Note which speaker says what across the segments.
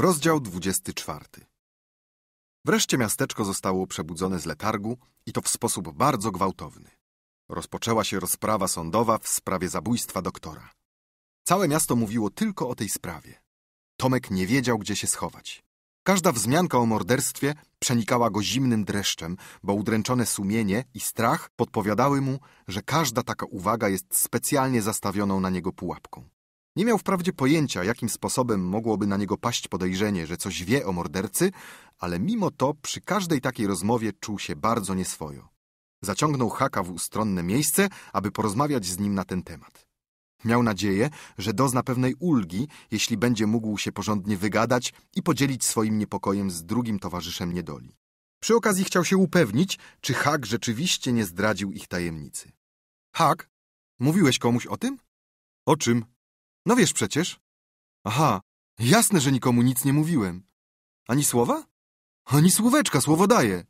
Speaker 1: Rozdział 24. Wreszcie miasteczko zostało przebudzone z letargu i to w sposób bardzo gwałtowny. Rozpoczęła się rozprawa sądowa w sprawie zabójstwa doktora. Całe miasto mówiło tylko o tej sprawie. Tomek nie wiedział, gdzie się schować. Każda wzmianka o morderstwie przenikała go zimnym dreszczem, bo udręczone sumienie i strach podpowiadały mu, że każda taka uwaga jest specjalnie zastawioną na niego pułapką. Nie miał wprawdzie pojęcia, jakim sposobem mogłoby na niego paść podejrzenie, że coś wie o mordercy, ale mimo to przy każdej takiej rozmowie czuł się bardzo nieswojo. Zaciągnął Haka w ustronne miejsce, aby porozmawiać z nim na ten temat. Miał nadzieję, że dozna pewnej ulgi, jeśli będzie mógł się porządnie wygadać i podzielić swoim niepokojem z drugim towarzyszem niedoli. Przy okazji chciał się upewnić, czy Hak rzeczywiście nie zdradził ich tajemnicy. Hak, mówiłeś komuś o tym? O czym? No wiesz przecież. Aha, jasne, że nikomu nic nie mówiłem. Ani słowa? Ani słóweczka, słowo daję.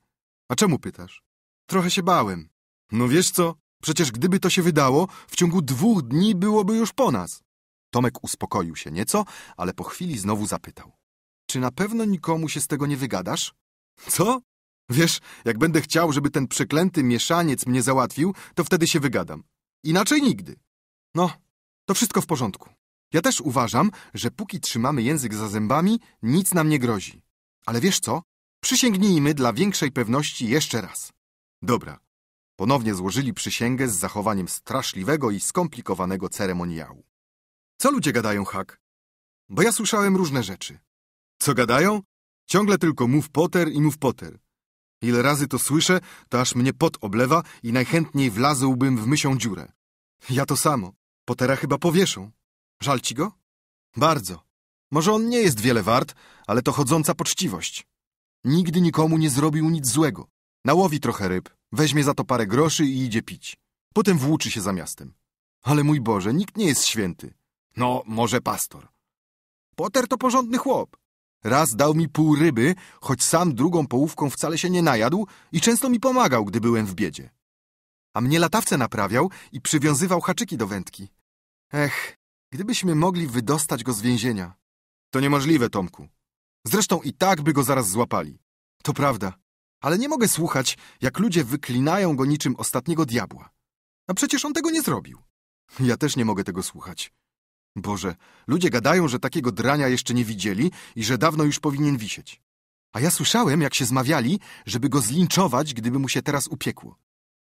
Speaker 1: A czemu pytasz? Trochę się bałem. No wiesz co, przecież gdyby to się wydało, w ciągu dwóch dni byłoby już po nas. Tomek uspokoił się nieco, ale po chwili znowu zapytał. Czy na pewno nikomu się z tego nie wygadasz? Co? Wiesz, jak będę chciał, żeby ten przeklęty mieszaniec mnie załatwił, to wtedy się wygadam. Inaczej nigdy. No, to wszystko w porządku. Ja też uważam, że póki trzymamy język za zębami, nic nam nie grozi. Ale wiesz co? Przysięgnijmy dla większej pewności jeszcze raz. Dobra. Ponownie złożyli przysięgę z zachowaniem straszliwego i skomplikowanego ceremoniału. Co ludzie gadają, Hak? Bo ja słyszałem różne rzeczy. Co gadają? Ciągle tylko mów Potter i mów Potter. Ile razy to słyszę, to aż mnie pot oblewa i najchętniej wlazłbym w mysią dziurę. Ja to samo. Potera chyba powieszą. Żal ci go? Bardzo. Może on nie jest wiele wart, ale to chodząca poczciwość. Nigdy nikomu nie zrobił nic złego. Nałowi trochę ryb, weźmie za to parę groszy i idzie pić. Potem włóczy się za miastem. Ale mój Boże, nikt nie jest święty. No, może pastor. Potter to porządny chłop. Raz dał mi pół ryby, choć sam drugą połówką wcale się nie najadł i często mi pomagał, gdy byłem w biedzie. A mnie latawce naprawiał i przywiązywał haczyki do wędki. Ech, Gdybyśmy mogli wydostać go z więzienia. To niemożliwe, Tomku. Zresztą i tak by go zaraz złapali. To prawda. Ale nie mogę słuchać, jak ludzie wyklinają go niczym ostatniego diabła. A przecież on tego nie zrobił. Ja też nie mogę tego słuchać. Boże, ludzie gadają, że takiego drania jeszcze nie widzieli i że dawno już powinien wisieć. A ja słyszałem, jak się zmawiali, żeby go zlinczować, gdyby mu się teraz upiekło.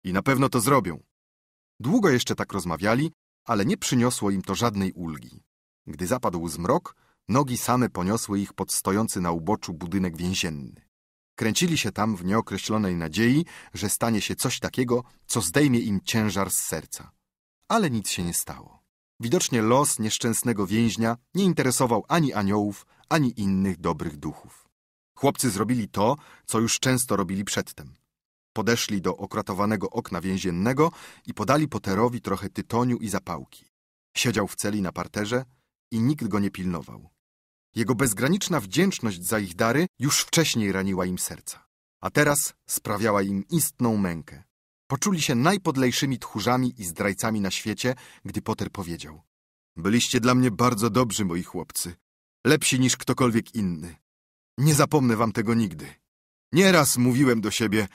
Speaker 1: I na pewno to zrobią. Długo jeszcze tak rozmawiali, ale nie przyniosło im to żadnej ulgi. Gdy zapadł zmrok, nogi same poniosły ich pod stojący na uboczu budynek więzienny. Kręcili się tam w nieokreślonej nadziei, że stanie się coś takiego, co zdejmie im ciężar z serca. Ale nic się nie stało. Widocznie los nieszczęsnego więźnia nie interesował ani aniołów, ani innych dobrych duchów. Chłopcy zrobili to, co już często robili przedtem. Podeszli do okratowanego okna więziennego i podali Potterowi trochę tytoniu i zapałki. Siedział w celi na parterze i nikt go nie pilnował. Jego bezgraniczna wdzięczność za ich dary już wcześniej raniła im serca, a teraz sprawiała im istną mękę. Poczuli się najpodlejszymi tchórzami i zdrajcami na świecie, gdy Potter powiedział Byliście dla mnie bardzo dobrzy, moi chłopcy. Lepsi niż ktokolwiek inny. Nie zapomnę wam tego nigdy. Nieraz mówiłem do siebie,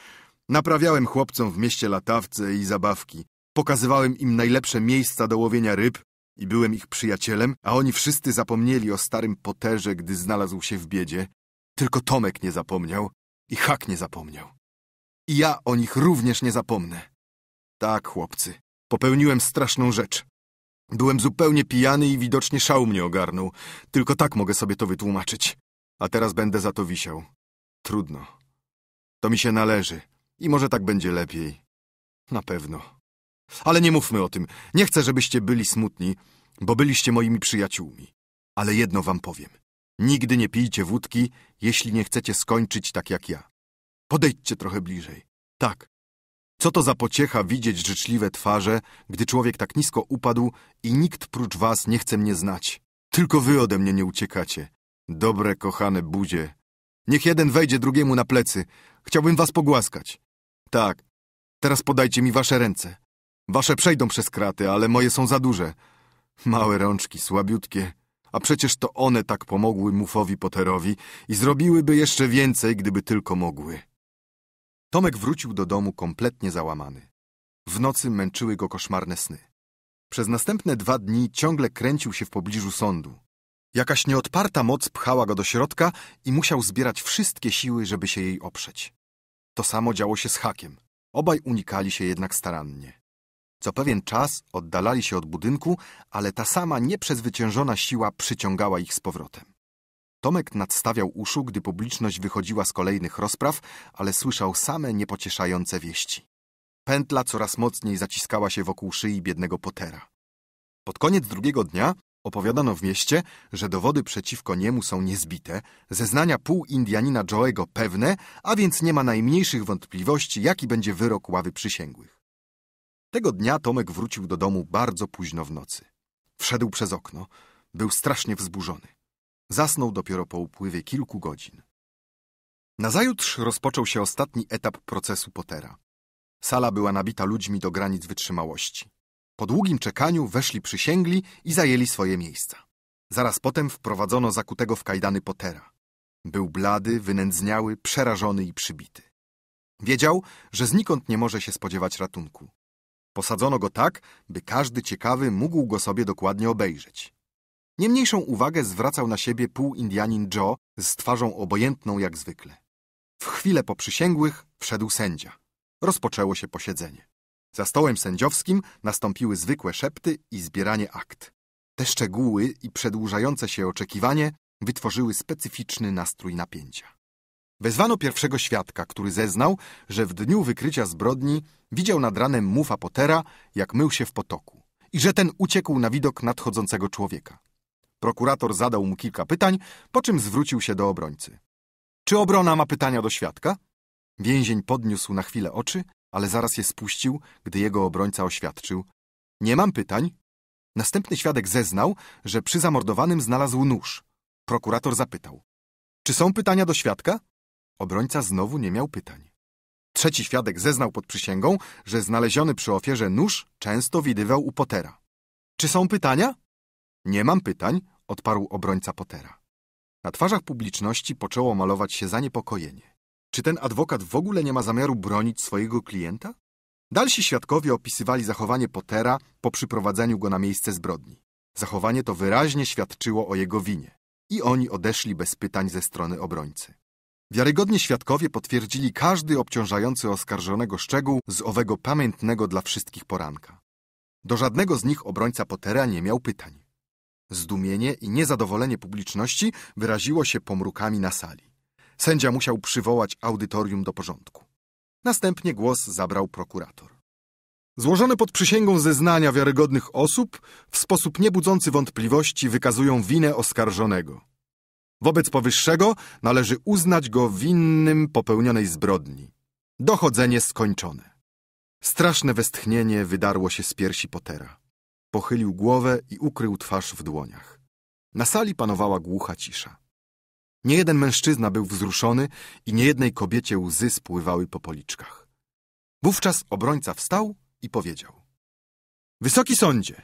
Speaker 1: Naprawiałem chłopcom w mieście latawce i zabawki. Pokazywałem im najlepsze miejsca do łowienia ryb i byłem ich przyjacielem, a oni wszyscy zapomnieli o starym poterze, gdy znalazł się w biedzie. Tylko Tomek nie zapomniał i Hak nie zapomniał. I ja o nich również nie zapomnę. Tak, chłopcy, popełniłem straszną rzecz. Byłem zupełnie pijany i widocznie szał mnie ogarnął. Tylko tak mogę sobie to wytłumaczyć. A teraz będę za to wisiał. Trudno. To mi się należy. I może tak będzie lepiej. Na pewno. Ale nie mówmy o tym. Nie chcę, żebyście byli smutni, bo byliście moimi przyjaciółmi. Ale jedno wam powiem. Nigdy nie pijcie wódki, jeśli nie chcecie skończyć tak jak ja. Podejdźcie trochę bliżej. Tak. Co to za pociecha widzieć życzliwe twarze, gdy człowiek tak nisko upadł i nikt prócz was nie chce mnie znać. Tylko wy ode mnie nie uciekacie. Dobre, kochane budzie. Niech jeden wejdzie drugiemu na plecy. Chciałbym was pogłaskać tak. Teraz podajcie mi wasze ręce. Wasze przejdą przez kraty, ale moje są za duże. Małe rączki, słabiutkie. A przecież to one tak pomogły Mufowi Potterowi i zrobiłyby jeszcze więcej, gdyby tylko mogły. Tomek wrócił do domu kompletnie załamany. W nocy męczyły go koszmarne sny. Przez następne dwa dni ciągle kręcił się w pobliżu sądu. Jakaś nieodparta moc pchała go do środka i musiał zbierać wszystkie siły, żeby się jej oprzeć. To samo działo się z hakiem. Obaj unikali się jednak starannie. Co pewien czas oddalali się od budynku, ale ta sama nieprzezwyciężona siła przyciągała ich z powrotem. Tomek nadstawiał uszu, gdy publiczność wychodziła z kolejnych rozpraw, ale słyszał same niepocieszające wieści. Pętla coraz mocniej zaciskała się wokół szyi biednego Pottera. Pod koniec drugiego dnia Opowiadano w mieście, że dowody przeciwko niemu są niezbite, zeznania pół Indianina Joego pewne, a więc nie ma najmniejszych wątpliwości, jaki będzie wyrok ławy przysięgłych. Tego dnia Tomek wrócił do domu bardzo późno w nocy. Wszedł przez okno. Był strasznie wzburzony. Zasnął dopiero po upływie kilku godzin. Nazajutrz rozpoczął się ostatni etap procesu Pottera. Sala była nabita ludźmi do granic wytrzymałości. Po długim czekaniu weszli przysięgli i zajęli swoje miejsca. Zaraz potem wprowadzono zakutego w kajdany Potera. Był blady, wynędzniały, przerażony i przybity. Wiedział, że znikąd nie może się spodziewać ratunku. Posadzono go tak, by każdy ciekawy mógł go sobie dokładnie obejrzeć. Niemniejszą uwagę zwracał na siebie półindianin Joe z twarzą obojętną jak zwykle. W chwilę po przysięgłych wszedł sędzia. Rozpoczęło się posiedzenie. Za stołem sędziowskim nastąpiły zwykłe szepty i zbieranie akt. Te szczegóły i przedłużające się oczekiwanie wytworzyły specyficzny nastrój napięcia. Wezwano pierwszego świadka, który zeznał, że w dniu wykrycia zbrodni widział nad ranem mufa Pottera, jak mył się w potoku i że ten uciekł na widok nadchodzącego człowieka. Prokurator zadał mu kilka pytań, po czym zwrócił się do obrońcy. Czy obrona ma pytania do świadka? Więzień podniósł na chwilę oczy ale zaraz je spuścił, gdy jego obrońca oświadczył. Nie mam pytań. Następny świadek zeznał, że przy zamordowanym znalazł nóż. Prokurator zapytał. Czy są pytania do świadka? Obrońca znowu nie miał pytań. Trzeci świadek zeznał pod przysięgą, że znaleziony przy ofierze nóż często widywał u Potera. Czy są pytania? Nie mam pytań, odparł obrońca Potera. Na twarzach publiczności poczęło malować się zaniepokojenie. Czy ten adwokat w ogóle nie ma zamiaru bronić swojego klienta? Dalsi świadkowie opisywali zachowanie Pottera po przyprowadzeniu go na miejsce zbrodni. Zachowanie to wyraźnie świadczyło o jego winie i oni odeszli bez pytań ze strony obrońcy. Wiarygodni świadkowie potwierdzili każdy obciążający oskarżonego szczegół z owego pamiętnego dla wszystkich poranka. Do żadnego z nich obrońca Pottera nie miał pytań. Zdumienie i niezadowolenie publiczności wyraziło się pomrukami na sali. Sędzia musiał przywołać audytorium do porządku. Następnie głos zabrał prokurator. Złożone pod przysięgą zeznania wiarygodnych osób w sposób niebudzący wątpliwości wykazują winę oskarżonego. Wobec powyższego należy uznać go winnym popełnionej zbrodni. Dochodzenie skończone. Straszne westchnienie wydarło się z piersi Pottera. Pochylił głowę i ukrył twarz w dłoniach. Na sali panowała głucha cisza. Nie jeden mężczyzna był wzruszony i nie jednej kobiecie łzy spływały po policzkach. Wówczas obrońca wstał i powiedział. Wysoki sądzie,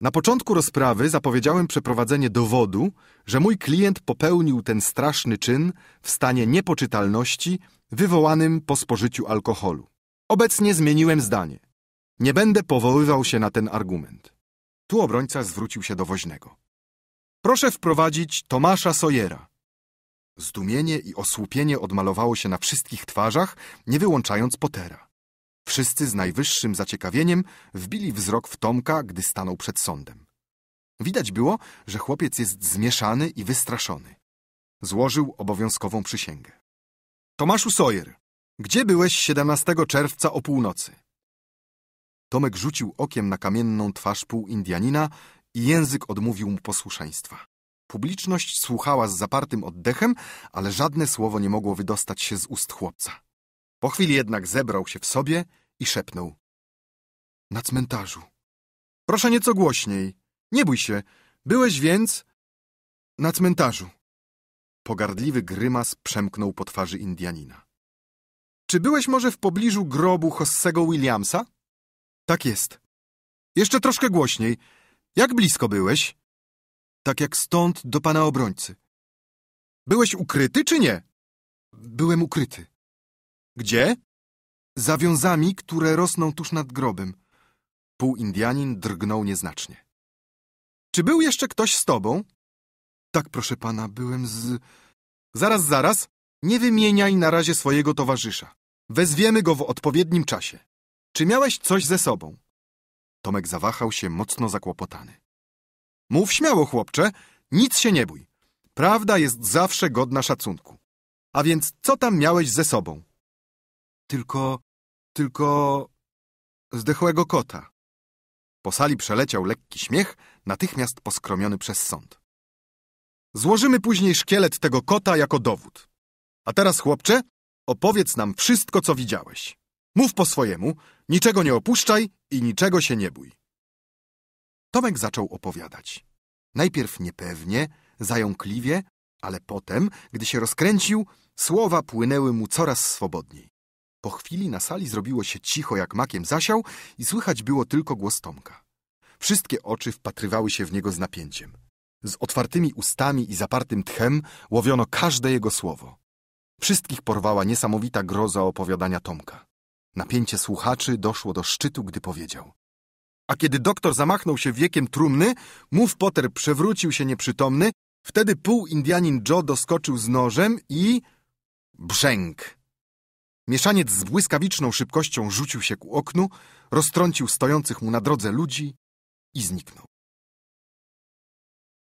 Speaker 1: na początku rozprawy zapowiedziałem przeprowadzenie dowodu, że mój klient popełnił ten straszny czyn w stanie niepoczytalności wywołanym po spożyciu alkoholu. Obecnie zmieniłem zdanie. Nie będę powoływał się na ten argument. Tu obrońca zwrócił się do woźnego. Proszę wprowadzić Tomasza Sojera, Zdumienie i osłupienie odmalowało się na wszystkich twarzach, nie wyłączając Pottera. Wszyscy z najwyższym zaciekawieniem wbili wzrok w Tomka, gdy stanął przed sądem. Widać było, że chłopiec jest zmieszany i wystraszony. Złożył obowiązkową przysięgę. Tomaszu Sojer, gdzie byłeś 17 czerwca o północy? Tomek rzucił okiem na kamienną twarz pół Indianina i język odmówił mu posłuszeństwa. Publiczność słuchała z zapartym oddechem, ale żadne słowo nie mogło wydostać się z ust chłopca. Po chwili jednak zebrał się w sobie i szepnął. Na cmentarzu. Proszę nieco głośniej. Nie bój się. Byłeś więc... Na cmentarzu. Pogardliwy grymas przemknął po twarzy Indianina. Czy byłeś może w pobliżu grobu Hossego Williamsa? Tak jest. Jeszcze troszkę głośniej. Jak blisko byłeś? tak jak stąd do pana obrońcy. Byłeś ukryty czy nie? Byłem ukryty. Gdzie? Za wiązami, które rosną tuż nad grobem. Półindianin drgnął nieznacznie. Czy był jeszcze ktoś z tobą? Tak, proszę pana, byłem z... Zaraz, zaraz, nie wymieniaj na razie swojego towarzysza. Wezwiemy go w odpowiednim czasie. Czy miałeś coś ze sobą? Tomek zawahał się, mocno zakłopotany. Mów śmiało, chłopcze, nic się nie bój. Prawda jest zawsze godna szacunku. A więc co tam miałeś ze sobą? Tylko, tylko... zdechłego kota. Po sali przeleciał lekki śmiech, natychmiast poskromiony przez sąd. Złożymy później szkielet tego kota jako dowód. A teraz, chłopcze, opowiedz nam wszystko, co widziałeś. Mów po swojemu, niczego nie opuszczaj i niczego się nie bój. Tomek zaczął opowiadać. Najpierw niepewnie, zająkliwie, ale potem, gdy się rozkręcił, słowa płynęły mu coraz swobodniej. Po chwili na sali zrobiło się cicho jak makiem zasiał i słychać było tylko głos Tomka. Wszystkie oczy wpatrywały się w niego z napięciem. Z otwartymi ustami i zapartym tchem łowiono każde jego słowo. Wszystkich porwała niesamowita groza opowiadania Tomka. Napięcie słuchaczy doszło do szczytu, gdy powiedział. A kiedy doktor zamachnął się wiekiem trumny, mów Potter przewrócił się nieprzytomny, wtedy pół Indianin Joe doskoczył z nożem i... Brzęk! Mieszaniec z błyskawiczną szybkością rzucił się ku oknu, roztrącił stojących mu na drodze ludzi i zniknął.